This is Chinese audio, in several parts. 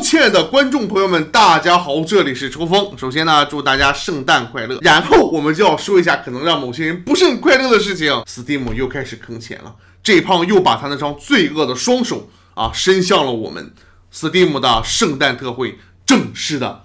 亲爱的观众朋友们，大家好，这里是抽风。首先呢，祝大家圣诞快乐。然后我们就要说一下可能让某些人不甚快乐的事情。Steam 又开始坑钱了，这胖又把他那张罪恶的双手啊伸向了我们。Steam 的圣诞特惠正式的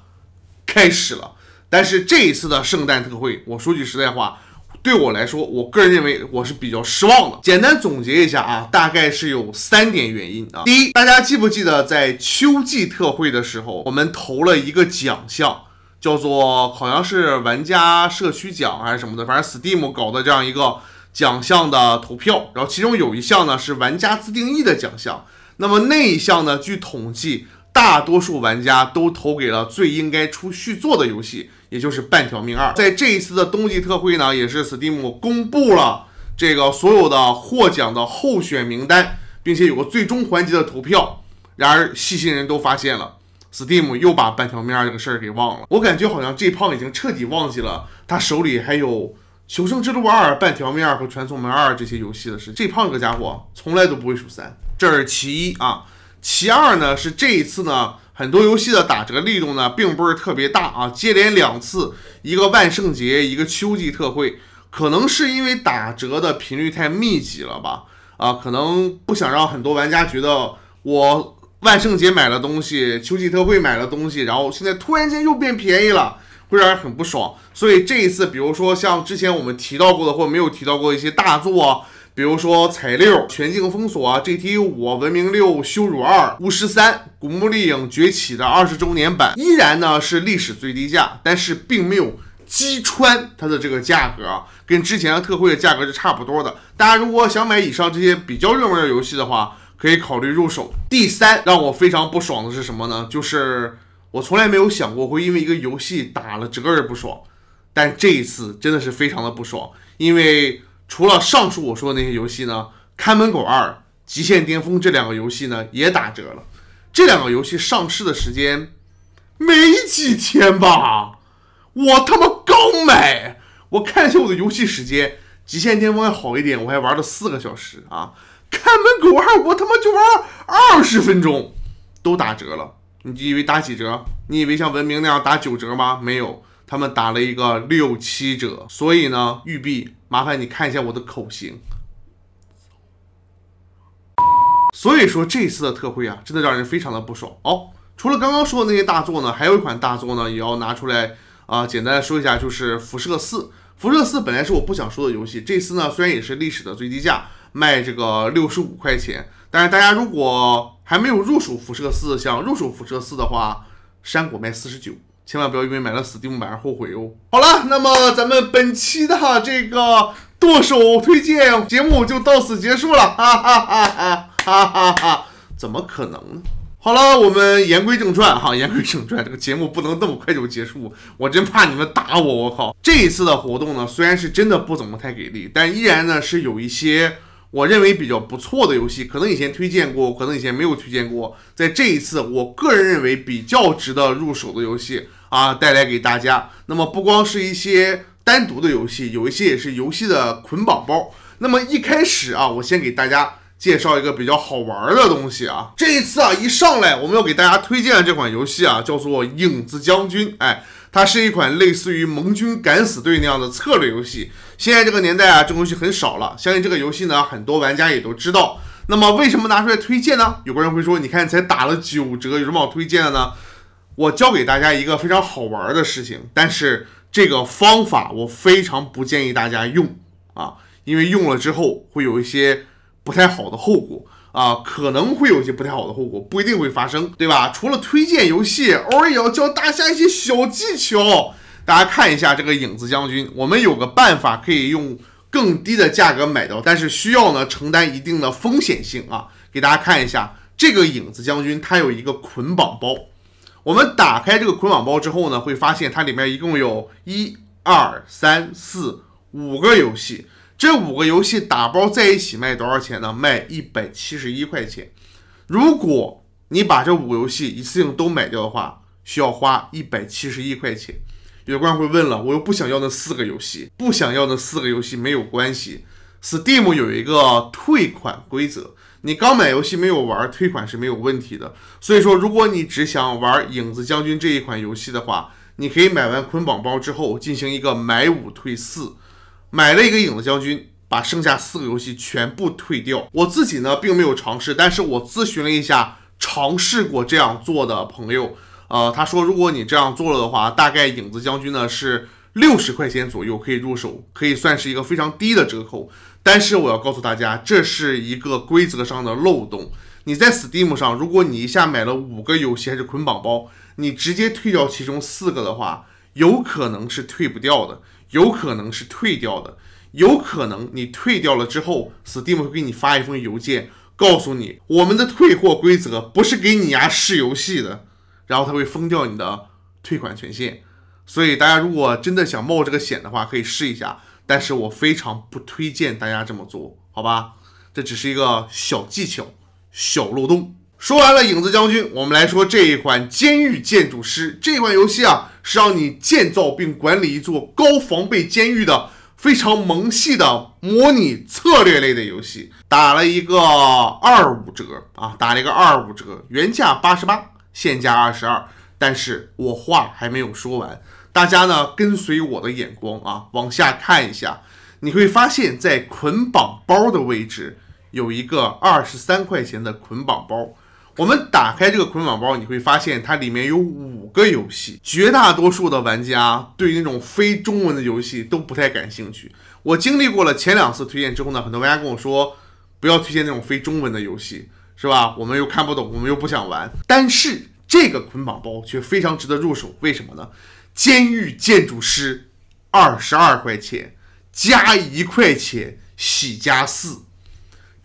开始了，但是这一次的圣诞特惠，我说句实在话。对我来说，我个人认为我是比较失望的。简单总结一下啊，大概是有三点原因啊。第一，大家记不记得在秋季特惠的时候，我们投了一个奖项，叫做好像是玩家社区奖还是什么的，反正 Steam 搞的这样一个奖项的投票。然后其中有一项呢是玩家自定义的奖项，那么那一项呢，据统计，大多数玩家都投给了最应该出续作的游戏。也就是半条命二，在这一次的冬季特惠呢，也是 Steam 公布了这个所有的获奖的候选名单，并且有个最终环节的投票。然而细心人都发现了，Steam 又把半条命二这个事儿给忘了。我感觉好像这胖已经彻底忘记了他手里还有《求生之路二》、《半条命二》和《传送门二》这些游戏的事。这胖这个家伙从来都不会数三，这是其一啊。其二呢，是这一次呢。很多游戏的打折力度呢，并不是特别大啊，接连两次，一个万圣节，一个秋季特惠，可能是因为打折的频率太密集了吧？啊，可能不想让很多玩家觉得，我万圣节买了东西，秋季特惠买了东西，然后现在突然间又变便宜了，会让人很不爽。所以这一次，比如说像之前我们提到过的，或者没有提到过一些大作。比如说彩六全境封锁 G T 五文明六羞辱二巫师三古墓丽影崛起的二十周年版依然呢是历史最低价，但是并没有击穿它的这个价格，跟之前的特惠的价格是差不多的。大家如果想买以上这些比较热门的游戏的话，可以考虑入手。第三，让我非常不爽的是什么呢？就是我从来没有想过会因为一个游戏打了折而不爽，但这一次真的是非常的不爽，因为。除了上述我说的那些游戏呢，《看门狗二》《极限巅峰》这两个游戏呢也打折了。这两个游戏上市的时间没几天吧？我他妈刚买，我看一下我的游戏时间，《极限巅峰》还好一点，我还玩了四个小时啊，《看门狗二》我他妈就玩二十分钟，都打折了。你以为打几折？你以为像《文明》那样打九折吗？没有，他们打了一个六七折。所以呢，玉币。麻烦你看一下我的口型。所以说这次的特惠啊，真的让人非常的不爽。哦。除了刚刚说的那些大作呢，还有一款大作呢，也要拿出来啊，简单的说一下，就是《辐射四》。《辐射四》本来是我不想说的游戏，这次呢，虽然也是历史的最低价，卖这个六十五块钱，但是大家如果还没有入手《辐射四》，想入手《辐射四》的话，山谷卖四十九。千万不要因为买了 Steam 版而后悔哦！好了，那么咱们本期的这个剁手推荐节目就到此结束了，哈哈哈哈哈哈！怎么可能呢？好了，我们言归正传哈，言归正传，这个节目不能那么快就结束，我真怕你们打我，我靠！这一次的活动呢，虽然是真的不怎么太给力，但依然呢是有一些我认为比较不错的游戏，可能以前推荐过，可能以前没有推荐过，在这一次我个人认为比较值得入手的游戏。啊，带来给大家。那么不光是一些单独的游戏，有一些也是游戏的捆绑包。那么一开始啊，我先给大家介绍一个比较好玩的东西啊。这一次啊，一上来我们要给大家推荐的这款游戏啊，叫做《影子将军》。哎，它是一款类似于盟军敢死队那样的策略游戏。现在这个年代啊，这个游戏很少了。相信这个游戏呢，很多玩家也都知道。那么为什么拿出来推荐呢？有个人会说，你看才打了九折，有什么好推荐的呢？我教给大家一个非常好玩的事情，但是这个方法我非常不建议大家用啊，因为用了之后会有一些不太好的后果啊，可能会有一些不太好的后果，不一定会发生，对吧？除了推荐游戏，偶尔也要教大家一些小技巧。大家看一下这个影子将军，我们有个办法可以用更低的价格买到，但是需要呢承担一定的风险性啊。给大家看一下这个影子将军，它有一个捆绑包。我们打开这个捆绑包之后呢，会发现它里面一共有一二三四五个游戏。这五个游戏打包在一起卖多少钱呢？卖一百七十一块钱。如果你把这五个游戏一次性都买掉的话，需要花一百七十一块钱。有的众会问了，我又不想要那四个游戏，不想要那四个游戏没有关系。Steam 有一个退款规则。你刚买游戏没有玩，退款是没有问题的。所以说，如果你只想玩《影子将军》这一款游戏的话，你可以买完捆绑包之后进行一个买五退四，买了一个《影子将军》，把剩下四个游戏全部退掉。我自己呢并没有尝试，但是我咨询了一下尝试过这样做的朋友，呃，他说如果你这样做了的话，大概《影子将军》呢是。六十块钱左右可以入手，可以算是一个非常低的折扣。但是我要告诉大家，这是一个规则上的漏洞。你在 Steam 上，如果你一下买了五个游戏还是捆绑包，你直接退掉其中四个的话，有可能是退不掉的，有可能是退掉的，有可能你退掉了之后，Steam 会给你发一封邮件，告诉你我们的退货规则不是给你呀试游戏的，然后他会封掉你的退款权限。所以大家如果真的想冒这个险的话，可以试一下，但是我非常不推荐大家这么做，好吧？这只是一个小技巧、小漏洞。说完了影子将军，我们来说这一款《监狱建筑师》这款游戏啊，是让你建造并管理一座高防备监狱的非常萌系的模拟策略类的游戏。打了一个二五折啊，打了一个二五折，原价八十八，现价二十二。但是我话还没有说完。大家呢跟随我的眼光啊，往下看一下，你会发现在捆绑包的位置有一个二十三块钱的捆绑包。我们打开这个捆绑包，你会发现它里面有五个游戏。绝大多数的玩家对那种非中文的游戏都不太感兴趣。我经历过了前两次推荐之后呢，很多玩家跟我说不要推荐那种非中文的游戏，是吧？我们又看不懂，我们又不想玩。但是这个捆绑包却非常值得入手，为什么呢？监狱建筑师，二十二块钱加一块钱，喜加四。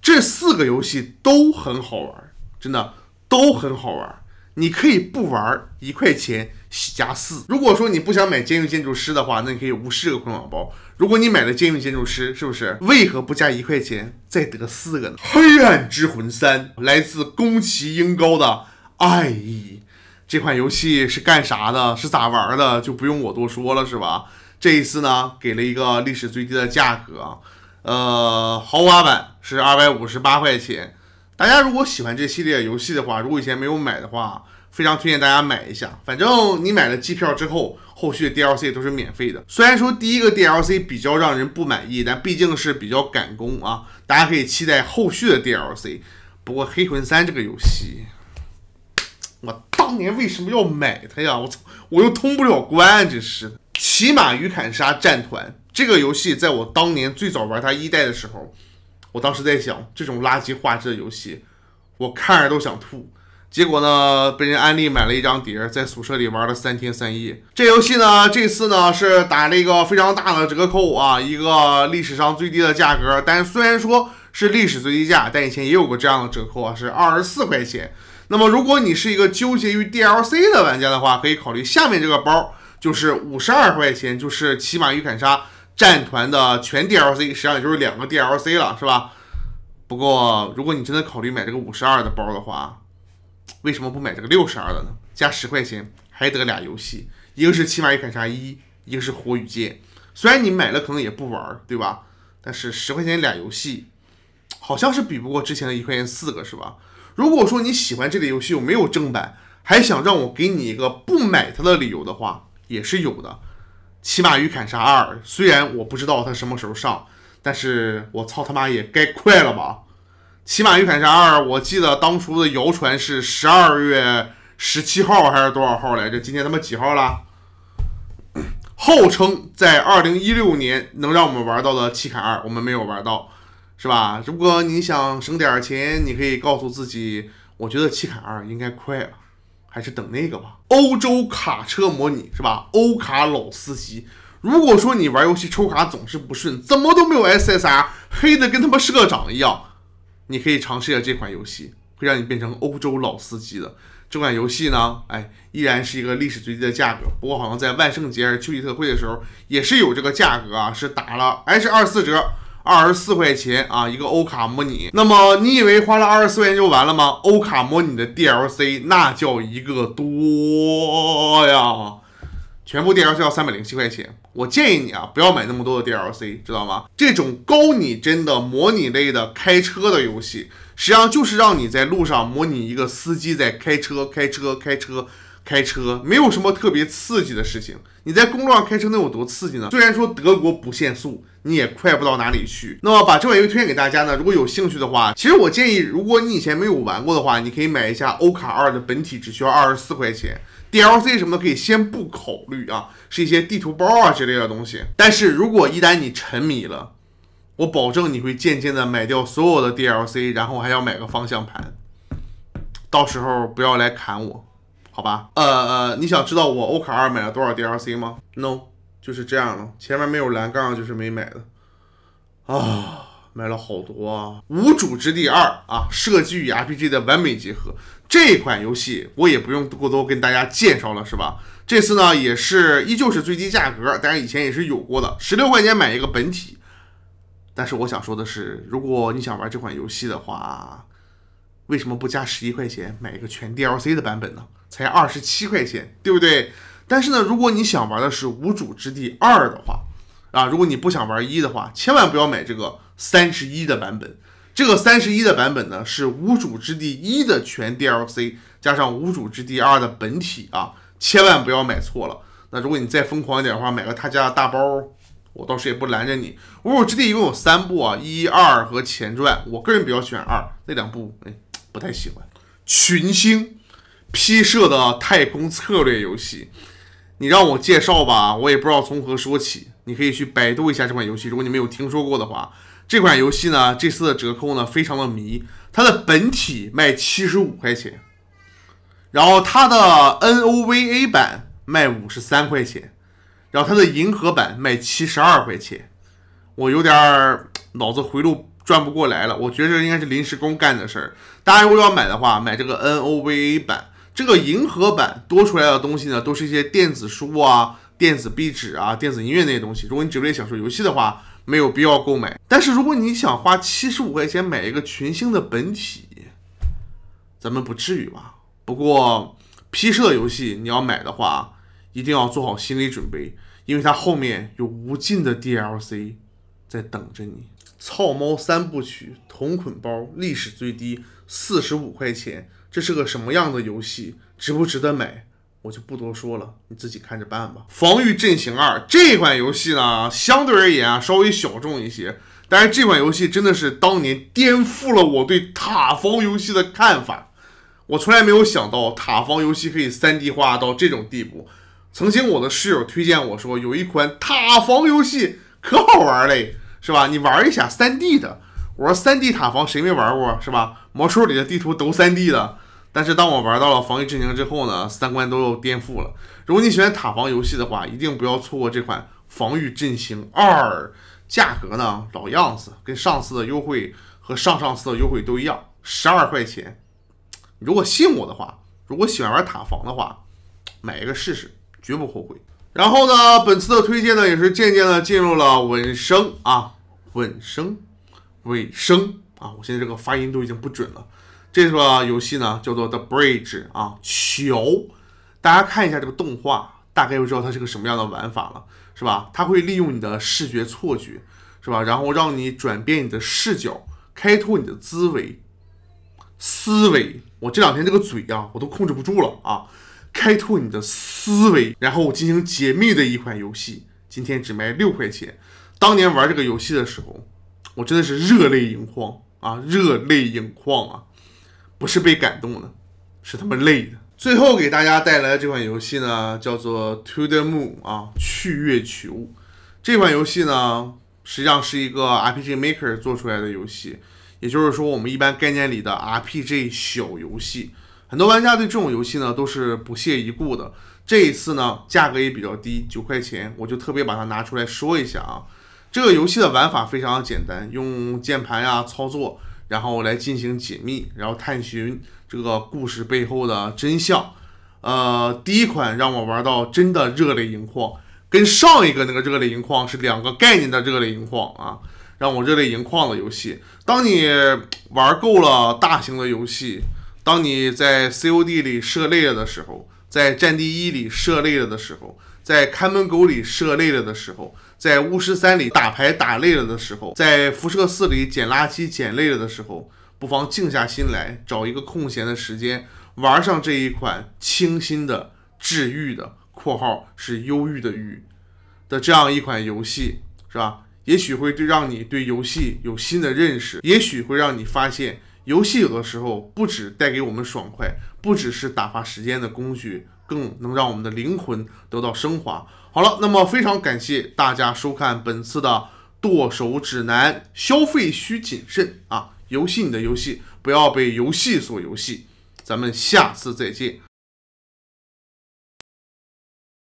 这四个游戏都很好玩，真的都很好玩。你可以不玩一块钱喜加四。如果说你不想买监狱建筑师的话，那你可以无视这个捆绑包。如果你买了监狱建筑师，是不是为何不加一块钱再得四个呢？黑暗之魂三，来自宫崎英高的爱意。这款游戏是干啥的？是咋玩的？就不用我多说了，是吧？这一次呢，给了一个历史最低的价格，呃，豪华版是二百五十八块钱。大家如果喜欢这系列游戏的话，如果以前没有买的话，非常推荐大家买一下。反正你买了机票之后，后续的 DLC 都是免费的。虽然说第一个 DLC 比较让人不满意，但毕竟是比较赶工啊，大家可以期待后续的 DLC。不过《黑魂三》这个游戏。当年为什么要买它呀？我操，我又通不了关，这是。骑马与砍杀战团这个游戏，在我当年最早玩它一代的时候，我当时在想，这种垃圾画质的游戏，我看着都想吐。结果呢，被人安利买了一张碟，在宿舍里玩了三天三夜。这游戏呢，这次呢是打了一个非常大的折扣啊，一个历史上最低的价格。但虽然说是历史最低价，但以前也有过这样的折扣啊，是二十四块钱。那么，如果你是一个纠结于 DLC 的玩家的话，可以考虑下面这个包，就是五十二块钱，就是《骑马与砍杀》战团的全 DLC，实际上也就是两个 DLC 了，是吧？不过，如果你真的考虑买这个五十二的包的话，为什么不买这个六十二的呢？加十块钱还得俩游戏，一个是《骑马与砍杀》一，一个是《火与剑》。虽然你买了可能也不玩，对吧？但是十块钱俩游戏，好像是比不过之前的一块钱四个，是吧？如果说你喜欢这个游戏又没有正版，还想让我给你一个不买它的理由的话，也是有的。骑马与砍杀二，虽然我不知道它什么时候上，但是我操他妈也该快了吧？骑马与砍杀二，我记得当初的谣传是十二月十七号还是多少号来着？今天他妈几号了？号称在二零一六年能让我们玩到的骑砍二，我们没有玩到。是吧？如果你想省点钱，你可以告诉自己，我觉得七卡二应该快了，还是等那个吧。欧洲卡车模拟是吧？欧卡老司机。如果说你玩游戏抽卡总是不顺，怎么都没有 SSR，黑的跟他妈社长一样，你可以尝试一下这款游戏，会让你变成欧洲老司机的。这款游戏呢，哎，依然是一个历史最低的价格。不过好像在万圣节还是秋季特惠的时候，也是有这个价格啊，是打了还是二四折。二十四块钱啊，一个欧卡模拟。那么你以为花了二十四块钱就完了吗？欧卡模拟的 DLC 那叫一个多呀，全部 DLC 要三百零七块钱。我建议你啊，不要买那么多的 DLC，知道吗？这种高拟真的模拟类的开车的游戏，实际上就是让你在路上模拟一个司机在开车、开车、开车。开车没有什么特别刺激的事情。你在公路上开车能有多刺激呢？虽然说德国不限速，你也快不到哪里去。那么把这款游戏推荐给大家呢，如果有兴趣的话，其实我建议，如果你以前没有玩过的话，你可以买一下欧卡二的本体，只需要二十四块钱。DLC 什么的可以先不考虑啊，是一些地图包啊之类的东。西。但是，如果一旦你沉迷了，我保证你会渐渐的买掉所有的 DLC，然后还要买个方向盘。到时候不要来砍我。好吧，呃呃，你想知道我欧卡二买了多少 DLC 吗？No，就是这样了。前面没有蓝杠就是没买的，啊，买了好多啊！无主之地二啊，射击与 RPG 的完美结合，这款游戏我也不用过多跟大家介绍了，是吧？这次呢也是依旧是最低价格，但是以前也是有过的，十六块钱买一个本体。但是我想说的是，如果你想玩这款游戏的话。为什么不加十一块钱买一个全 DLC 的版本呢？才二十七块钱，对不对？但是呢，如果你想玩的是《无主之地二》的话，啊，如果你不想玩一的话，千万不要买这个三十一的版本。这个三十一的版本呢，是《无主之地一》的全 DLC 加上《无主之地二》的本体啊，千万不要买错了。那如果你再疯狂一点的话，买个他家的大包，我倒是也不拦着你。《无主之地》一共有三部啊，一、二和前传。我个人比较喜欢二那两部，哎。不太喜欢群星批射的太空策略游戏，你让我介绍吧，我也不知道从何说起。你可以去百度一下这款游戏，如果你没有听说过的话。这款游戏呢，这次的折扣呢非常的迷，它的本体卖七十五块钱，然后它的 NOVA 版卖五十三块钱，然后它的银河版卖七十二块钱。我有点脑子回路转不过来了，我觉得这应该是临时工干的事儿。大家如果要买的话，买这个 Nova 版，这个银河版多出来的东西呢，都是一些电子书啊、电子壁纸啊、电子音乐那些东西。如果你只为享受游戏的话，没有必要购买。但是如果你想花七十五块钱买一个群星的本体，咱们不至于吧？不过 P 社游戏你要买的话，一定要做好心理准备，因为它后面有无尽的 DLC 在等着你。《草猫三部曲》同捆包历史最低。四十五块钱，这是个什么样的游戏？值不值得买？我就不多说了，你自己看着办吧。防御阵型二这款游戏呢，相对而言啊，稍微小众一些。但是这款游戏真的是当年颠覆了我对塔防游戏的看法。我从来没有想到塔防游戏可以 3D 化到这种地步。曾经我的室友推荐我说，有一款塔防游戏可好玩嘞，是吧？你玩一下 3D 的。我说三 D 塔防谁没玩过是吧？魔兽里的地图都三 D 的。但是当我玩到了防御阵型之后呢，三观都颠覆了。如果你喜欢塔防游戏的话，一定不要错过这款防御阵型二。价格呢，老样子，跟上次的优惠和上上次的优惠都一样，十二块钱。如果信我的话，如果喜欢玩塔防的话，买一个试试，绝不后悔。然后呢，本次的推荐呢，也是渐渐的进入了稳升啊，稳升。尾声啊！我现在这个发音都已经不准了。这个游戏呢叫做 The Bridge 啊桥。大家看一下这个动画，大概就知道它是个什么样的玩法了，是吧？它会利用你的视觉错觉，是吧？然后让你转变你的视角，开拓你的思维。思维！我这两天这个嘴啊，我都控制不住了啊！开拓你的思维，然后进行解密的一款游戏，今天只卖六块钱。当年玩这个游戏的时候。我真的是热泪盈眶啊，热泪盈眶啊，不是被感动的，是他们累的。最后给大家带来的这款游戏呢，叫做《To the Moon》啊，去月球。这款游戏呢，实际上是一个 RPG Maker 做出来的游戏，也就是说，我们一般概念里的 RPG 小游戏，很多玩家对这种游戏呢都是不屑一顾的。这一次呢，价格也比较低，九块钱，我就特别把它拿出来说一下啊。这个游戏的玩法非常简单，用键盘呀操作，然后来进行解密，然后探寻这个故事背后的真相。呃，第一款让我玩到真的热泪盈眶，跟上一个那个热泪盈眶是两个概念的热泪盈眶啊，让我热泪盈眶的游戏。当你玩够了大型的游戏，当你在 COD 里射累了的时候，在战地一里射累了的时候，在看门狗里射累了的时候。在巫师三里打牌打累了的时候，在辐射四里捡垃圾捡累了的时候，不妨静下心来，找一个空闲的时间，玩上这一款清新的、治愈的（括号是忧郁的“郁”的）这样一款游戏，是吧？也许会对让你对游戏有新的认识，也许会让你发现，游戏有的时候不止带给我们爽快，不只是打发时间的工具。更能让我们的灵魂得到升华。好了，那么非常感谢大家收看本次的《剁手指南》，消费需谨慎啊！游戏你的游戏，不要被游戏所游戏。咱们下次再见。